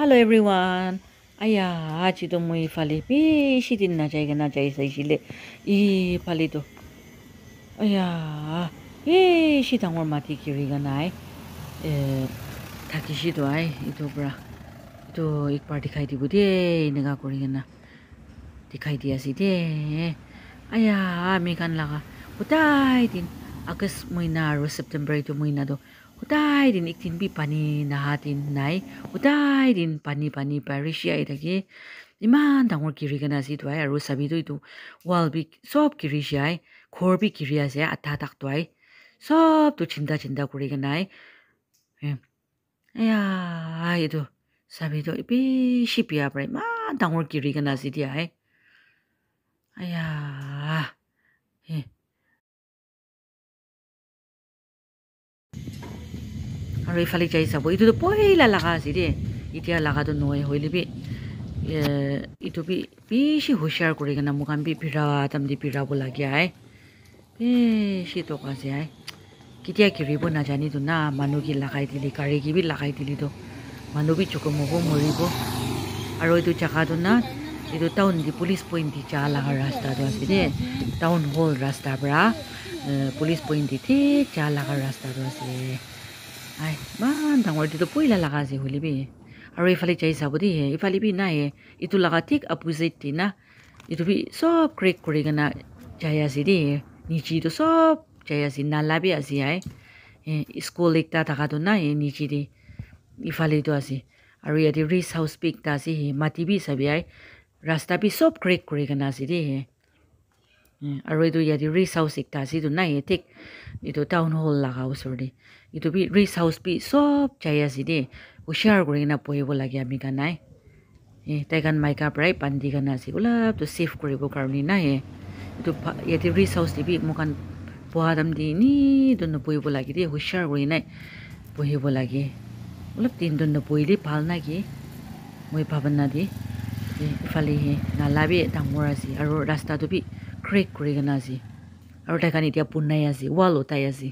Hello everyone. Aya, achi to mui phali đi, shi tin na chai na chai sai shi le. phải phali to. Aya, e shi tang war mati kiri ga nai. E thaki shi to ai ito bra. Ito ek par dikhai di bude naga kori ga na. Dikhai di asi de. Aya, me kan laga. Utai din. August mui nào, ro September ito mui nào đó kudai din ik tin pi pani nahatin nai kudai din pani pani parish ya idagi di mandangor kiri gana si tu ay aru sabi tu idu walbi sob kiri si ay korbi kiri asaya atatak tu ay tu cinta cinta kuri gana ay ayaa ayaa sabi tu ipi shibia prai mandangor kiri gana si dia ay ayaa আৰু এইফালে যাই চাব এইটোতো পইলা লগা আছে দেই এতিয়া লগাটো নোৱাই হৈ ল'বি এইটো বি বেছি হুচিয়াৰ কৰি কেনে মোক আমি তাম দি পিৰাব লাগে আই বেছি টকা যে আই কেতিয়া ঘিৰিব নাজানিতো না মানুহ কি লগাই দিলি গাড়ী কিবি লগাই দিলিতো মানুহ বি চকু মগু মৰিব আৰু এইটো জেগাটো না এইটো টাউন দি পুলিচ পইণ্ট দি যা লগা ৰাস্তাটো আছে দেই টাউন হল ৰাস্তাৰ পৰা পুলিচ পইণ্ট দি ঠিক যা লগা ৰাস্তাটো আছে আই ইমান ডাঙৰ এইটোতো পইলা লগা আছে হলিবি আৰু এইফালে যাই চাব দেই হে ইফালে বি নাই হে ইটো লগা ঠিক অপজিট না ইটো বি চব ক্ৰেক কৰি কিনে যাই আছে দেই নিজিটো চব যাই আছে নালাবি আছে আই স্কুল একটা থাকাতো নাই নিজিদি ইফালেতো আছে আৰু ইয়াতে ৰিচ হাউচ বি একটা আছে সি মাটি বি চাবি আই ৰাস্তা বি চব ক্ৰেক কৰি কিনে আছে দেই হে aru itu jadi resource ikta si itu naik etik eh, itu town hall lah kau suri itu bi resource bi sob caya si de usyar kuri na poyo bola lagi amika naik eh tapi kan mereka perai pandi kan nasi bola tu safe kuri bu karuni naik eh. itu jadi ya resource di bi mukan buah dam di ni tu na boleh bola lagi de usyar kuri naik boleh bola lagi bola tin tu na boleh di pal naik mui paban nadi Ifali eh, he, bi tangmurasi. aru rasta tu bi crack কৰি কিনে আজি আৰু তাইখান এতিয়া পোনাই আজি wall ওটাই আজি